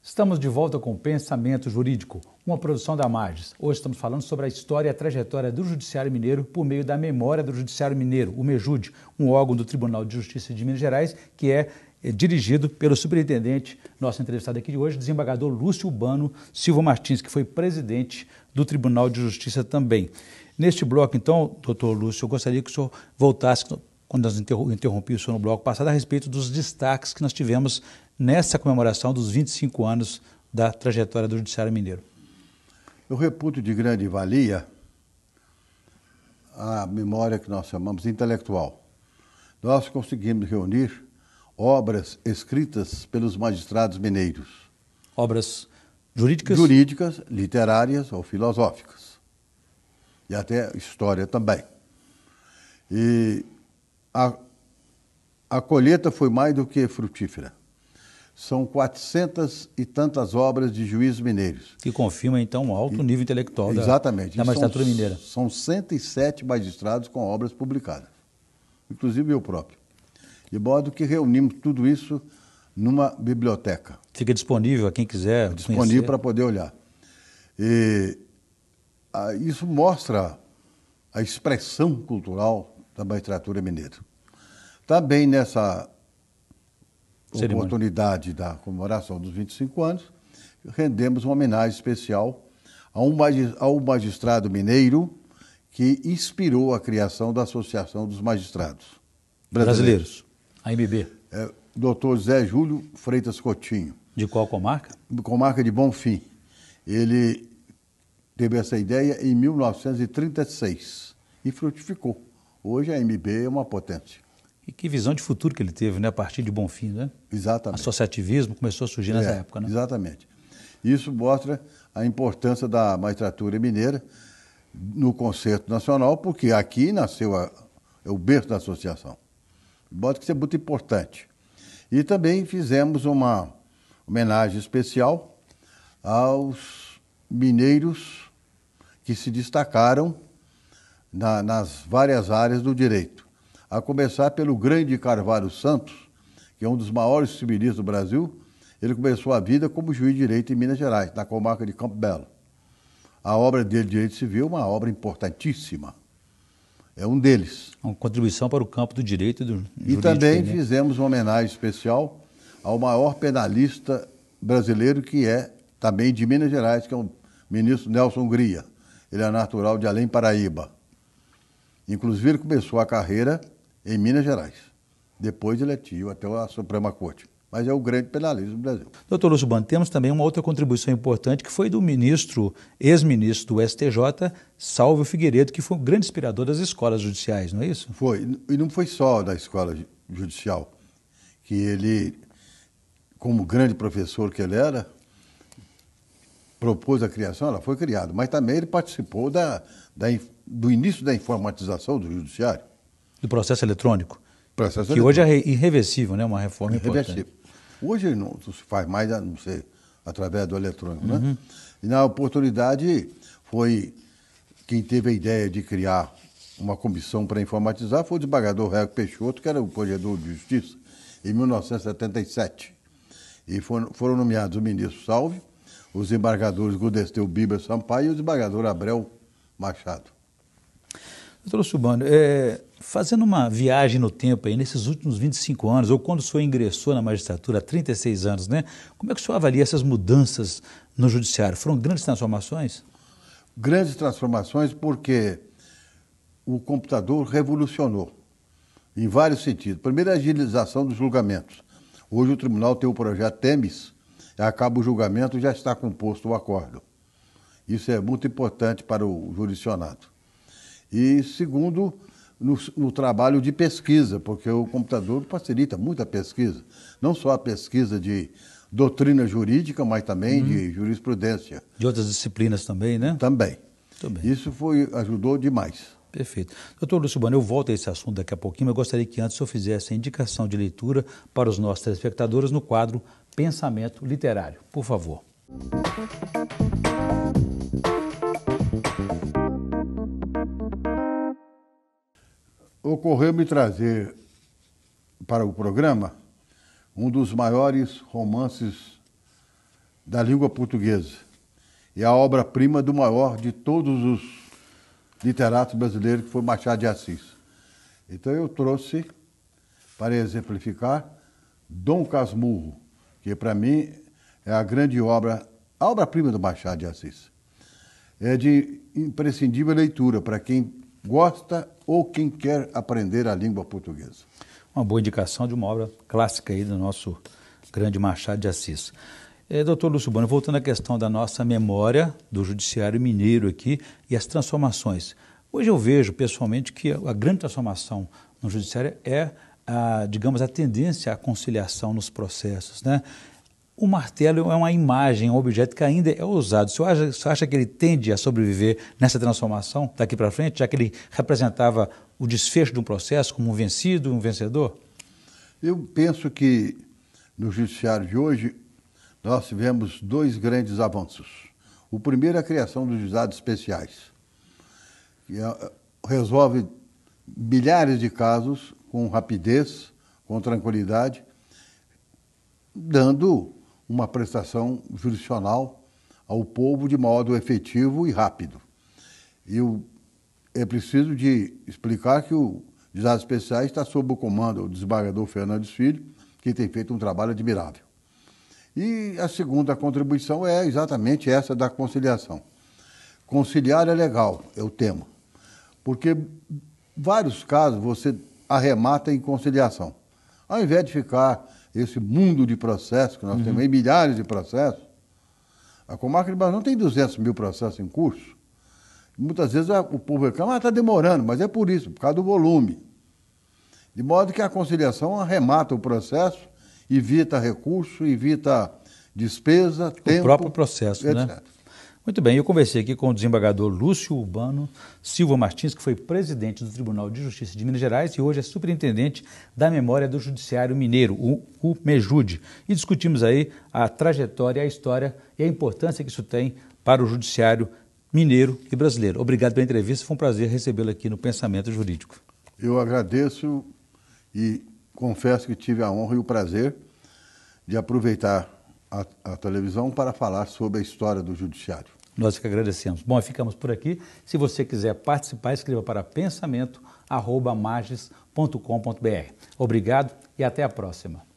Estamos de volta com o Pensamento Jurídico, uma produção da Magis. Hoje estamos falando sobre a história e a trajetória do Judiciário Mineiro por meio da memória do Judiciário Mineiro, o MEJUD, um órgão do Tribunal de Justiça de Minas Gerais que é eh, dirigido pelo superintendente, nosso entrevistado aqui de hoje, desembargador Lúcio Urbano Silva Martins, que foi presidente do Tribunal de Justiça também. Neste bloco, então, doutor Lúcio, eu gostaria que o senhor voltasse, quando nós interrompemos o senhor no bloco passado, a respeito dos destaques que nós tivemos nessa comemoração dos 25 anos da trajetória do Judiciário Mineiro. Eu reputo de grande valia a memória que nós chamamos intelectual. Nós conseguimos reunir obras escritas pelos magistrados mineiros. Obras jurídicas? Jurídicas, literárias ou filosóficas. E até história também. E a, a colheita foi mais do que frutífera. São quatrocentas e tantas obras de juízes mineiros. Que confirma, então, um alto nível intelectual da, exatamente. da magistratura mineira. São 107 magistrados com obras publicadas, inclusive eu próprio. De modo que reunimos tudo isso numa biblioteca. Fica disponível a quem quiser. É disponível para poder olhar. E a, isso mostra a expressão cultural da magistratura mineira. Também tá nessa Cerimônia. oportunidade da comemoração dos 25 anos, rendemos uma homenagem especial a um, magistrado mineiro que inspirou a criação da Associação dos Magistrados Brasileiros. Brasileiros. AMB. É, doutor Zé Júlio Freitas Coutinho. De qual comarca? Comarca de Bonfim. Ele teve essa ideia em 1936 e frutificou. Hoje a MB é uma potência. E que visão de futuro que ele teve, né? A partir de Bonfim, né? Exatamente. Associativismo começou a surgir nessa é, época, né? Exatamente. Isso mostra a importância da magistratura mineira no concerto nacional, porque aqui nasceu a, é o berço da associação. Bótica é muito importante. E também fizemos uma homenagem especial aos mineiros que se destacaram na, nas várias áreas do direito. A começar pelo grande Carvalho Santos, que é um dos maiores civilistas do Brasil. Ele começou a vida como juiz de direito em Minas Gerais, na comarca de Campo Belo. A obra dele, Direito Civil, é uma obra importantíssima é um deles. Uma contribuição para o campo do direito e do jurídico. E também né? fizemos uma homenagem especial ao maior penalista brasileiro, que é também de Minas Gerais, que é o ministro Nelson Gria. Ele é natural de Além Paraíba. Inclusive, ele começou a carreira em Minas Gerais. Depois ele é tio até a Suprema Corte mas é o grande penalismo do Brasil. Doutor Lúcio Bando, temos também uma outra contribuição importante que foi do ministro, ex-ministro do STJ, Salvio Figueiredo, que foi um grande inspirador das escolas judiciais, não é isso? Foi, e não foi só da escola judicial, que ele, como grande professor que ele era, propôs a criação, ela foi criada, mas também ele participou da, da, do início da informatização do judiciário. Do processo eletrônico? Processo que eletrônico. hoje é irreversível, né? uma reforma irreversível. importante. Hoje não se faz mais, não sei, através do eletrônico, né? uhum. né? E na oportunidade foi quem teve a ideia de criar uma comissão para informatizar foi o desembargador Reco Peixoto, que era o corredor de justiça, em 1977. E foram, foram nomeados o ministro Salve, os embargadores Gudesteu Biber Sampaio e o desembargador Abreu Machado. Doutor Subano, é, fazendo uma viagem no tempo aí, nesses últimos 25 anos, ou quando o senhor ingressou na magistratura há 36 anos, né? Como é que o senhor avalia essas mudanças no judiciário? Foram grandes transformações? Grandes transformações porque o computador revolucionou em vários sentidos. Primeiro, a agilização dos julgamentos. Hoje o tribunal tem o projeto TEMES, acaba o julgamento, já está composto o acordo. Isso é muito importante para o jurisdicionado. E segundo, no, no, trabalho de pesquisa, porque o computador facilita muito a pesquisa, não só a pesquisa de doutrina jurídica, mas também de uhum. jurisprudência. De outras disciplinas também, né? Também. também. Isso foi, ajudou demais. Perfeito. Doutor Luciano, eu volto a esse assunto daqui a pouquinho, mas gostaria que antes eu fizesse a indicação de leitura para os nossos telespectadores no quadro Pensamento Literário. Por favor. Música ocorreu me trazer para o programa um dos maiores romances da língua portuguesa e a obra-prima do maior de todos os literatos brasileiros, que foi Machado de Assis. Então eu trouxe, para exemplificar, Dom Casmurro, que para mim é a grande obra, a obra-prima do Machado de Assis. É de imprescindível leitura para quem gosta ou quem quer aprender a língua portuguesa. Uma boa indicação de uma obra clássica aí do nosso grande Machado de Assis. É, doutor Lúcio Bueno, voltando à questão da nossa memória do judiciário mineiro aqui e as transformações. Hoje eu vejo pessoalmente que a grande transformação no judiciário é, a, digamos, a tendência à conciliação nos processos, né? O martelo é uma imagem, um objeto que ainda é usado. Você acha, você acha que ele tende a sobreviver nessa transformação daqui para frente, já que ele representava o desfecho de um processo como um vencido, um vencedor? Eu penso que no judiciário de hoje nós tivemos dois grandes avanços. O primeiro é a criação dos juizados especiais, que ah, resolve milhares de casos com rapidez, com tranquilidade, dando uma prestação jurisdicional ao povo de modo efetivo e rápido. E o, é preciso de explicar que o Juizado Especiais está sob o comando do desembargador Fernandes Filho, que tem feito um trabalho admirável. E a segunda contribuição é exatamente essa da conciliação. Conciliar é legal, é o tema, porque vários casos você arremata em conciliação. Ao invés de ficar esse mundo de processos que nós uhum. temos, aí, milhares de processos, a comarca de Barão tem 200 mil processos em curso. Muitas vezes o povo reclama, está ah, demorando, mas é por isso, por causa do volume. De modo que a conciliação arremata o processo, evita recurso, evita despesa, o tempo. O próprio processo, etc. né? Muito bem, eu conversei aqui com o desembargador Lúcio Urbano Silva Martins, que foi presidente do Tribunal de Justiça de Minas Gerais e hoje é superintendente da Memória do Judiciário Mineiro, o MEJUD. E discutimos aí a trajetória, a história e a importância que isso tem para o Judiciário Mineiro e brasileiro. Obrigado pela entrevista, foi um prazer recebê-lo aqui no Pensamento Jurídico. Eu agradeço e confesso que tive a honra e o prazer de aproveitar a televisão para falar sobre a história do Judiciário. Nós que agradecemos. Bom, ficamos por aqui. Se você quiser participar, escreva para pensamento.magis.com.br. Obrigado e até a próxima.